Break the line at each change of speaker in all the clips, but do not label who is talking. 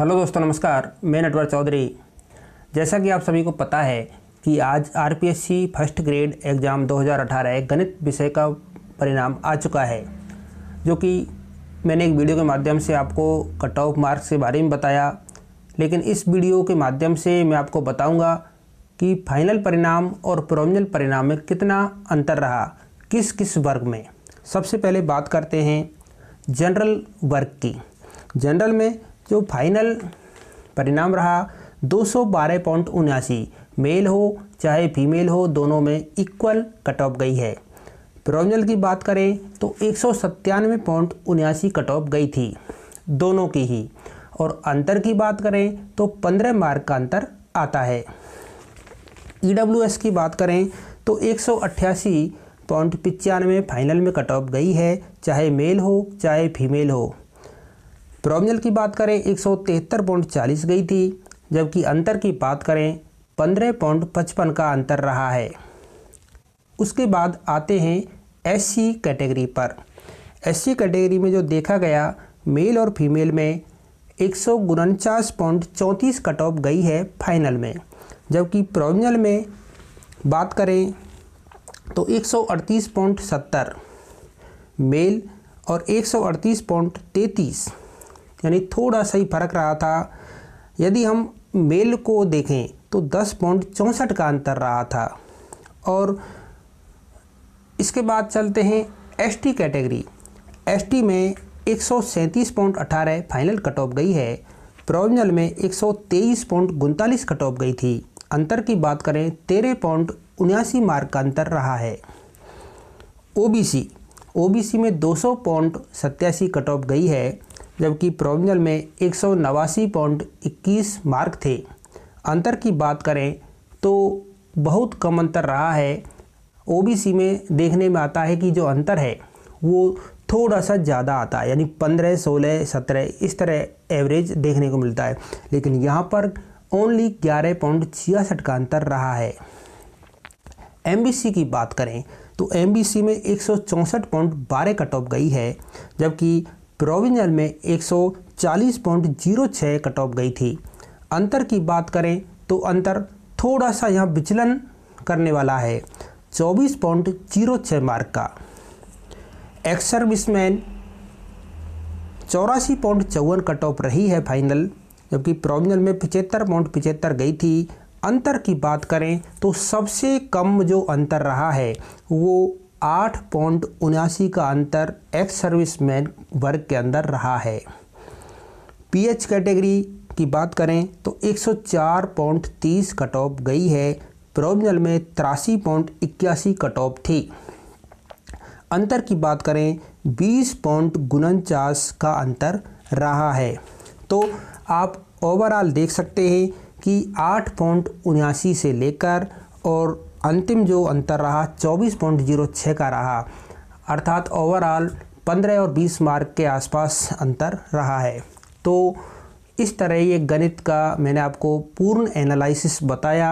hello दोस्तों नमस्कार मैं नटवर चौधरी जैसा कि आप सभी को पता है कि आज आरपीएससी फर्स्ट ग्रेड एग्ज़ाम 2018 गणित विषय का परिणाम आ चुका है जो कि मैंने एक वीडियो के माध्यम से आपको कट ऑफ मार्क्स के बारे में बताया लेकिन इस वीडियो के माध्यम से मैं आपको बताऊंगा कि फाइनल परिणाम और प्रोविजनल परिणाम में कितना अंतर रहा किस किस वर्ग में सबसे पहले बात करते हैं जनरल वर्ग की जनरल में जो फाइनल परिणाम रहा दो सौ बारह पॉइंट मेल हो चाहे फीमेल हो दोनों में इक्वल कट ऑफ गई है प्रोविजनल की बात करें तो एक सौ सत्तानवे पॉइंट उन्यासी कट ऑफ गई थी दोनों की ही और अंतर की बात करें तो पंद्रह मार्क का अंतर आता है ई e की बात करें तो एक सौ अट्ठासी पॉइंट पचानवे फाइनल में कट ऑफ गई है चाहे मेल हो चाहे फीमेल हो प्रोमजल की बात करें एक सौ तिहत्तर पॉइंट चालीस गई थी जबकि अंतर की बात करें पंद्रह पॉइंट पचपन का अंतर रहा है उसके बाद आते हैं एस कैटेगरी पर एस कैटेगरी में जो देखा गया मेल और फीमेल में एक सौ उनचास पॉइंट चौंतीस कट ऑफ गई है फाइनल में जबकि प्रोविजनल में बात करें तो एक सौ अड़तीस पॉइंट सत्तर मेल और एक सौ अड़तीस पॉइंट तैंतीस यानी थोड़ा सा ही फर्क रहा था यदि हम मेल को देखें तो दस पॉइंट चौंसठ का अंतर रहा था और इसके बाद चलते हैं एसटी कैटेगरी एसटी में एक सौ सैंतीस पॉइंट अठारह फाइनल कट ऑफ गई है प्रोविजनल में एक सौ तेईस पॉइंट उनतालीस कट ऑफ गई थी अंतर की बात करें तेरह पॉइंट उन्यासी मार्क का अंतर रहा है ओबीसी ओबीसी में दो सौ पॉइंट सत्यासी कट ऑफ गई है जबकि प्रोविजनल में एक सौ नवासी पॉइंट इक्कीस मार्क थे अंतर की बात करें तो बहुत कम अंतर रहा है ओबीसी में देखने में आता है कि जो अंतर है वो थोड़ा सा ज़्यादा आता है यानी पंद्रह सोलह सत्रह इस तरह एवरेज देखने को मिलता है लेकिन यहाँ पर ओनली ग्यारह पॉइंट छियासठ का अंतर रहा है एम की बात करें तो एम में एक सौ चौंसठ पॉइंट बारह कट ऑफ गई है जबकि प्रोविजनल में 140.06 कट ऑफ गई थी अंतर की बात करें तो अंतर थोड़ा सा यहाँ विचलन करने वाला है 24.06 मार्क का एक्स सर्विसमैन चौरासी पॉइंट चौवन कट ऑफ रही है फाइनल जबकि प्रोविजनल में पिचहत्तर पॉइंट पिचहत्तर गई थी अंतर की बात करें तो सबसे कम जो अंतर रहा है वो आठ पॉइंट उनासी का अंतर एक्स सर्विसमैन वर्ग के अंदर रहा है पीएच कैटेगरी की बात करें तो चार पॉइंट तीस कट ऑफ गई है प्रोविजनल में तिरासी पॉइंट इक्यासी कट ऑफ थी अंतर की बात करें बीस पॉइंट उनचास का अंतर रहा है तो आप ओवरऑल देख सकते हैं कि आठ पॉइंट उनासी से लेकर और अंतिम जो अंतर रहा चौबीस पॉइंट जीरो छः का रहा अर्थात ओवरऑल पंद्रह और बीस मार्क के आसपास अंतर रहा है तो इस तरह ये गणित का मैंने आपको पूर्ण एनालिसिस बताया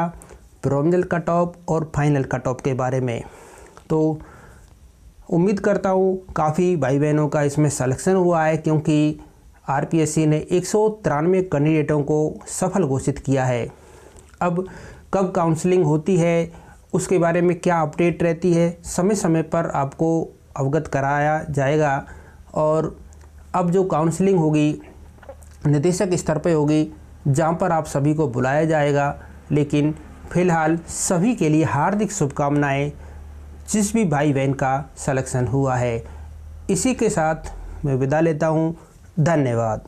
प्रोमिनल कट ऑफ और फाइनल कट ऑफ के बारे में तो उम्मीद करता हूँ काफ़ी भाई बहनों का इसमें सलेक्शन हुआ है क्योंकि आर ने एक कैंडिडेटों को सफल घोषित किया है अब कब काउंसलिंग होती है उसके बारे में क्या अपडेट रहती है समय समय पर आपको अवगत कराया जाएगा और अब जो काउंसलिंग होगी निदेशक स्तर पर होगी जहाँ पर आप सभी को बुलाया जाएगा लेकिन फिलहाल सभी के लिए हार्दिक शुभकामनाएं जिस भी भाई बहन का सलेक्शन हुआ है इसी के साथ मैं विदा लेता हूँ धन्यवाद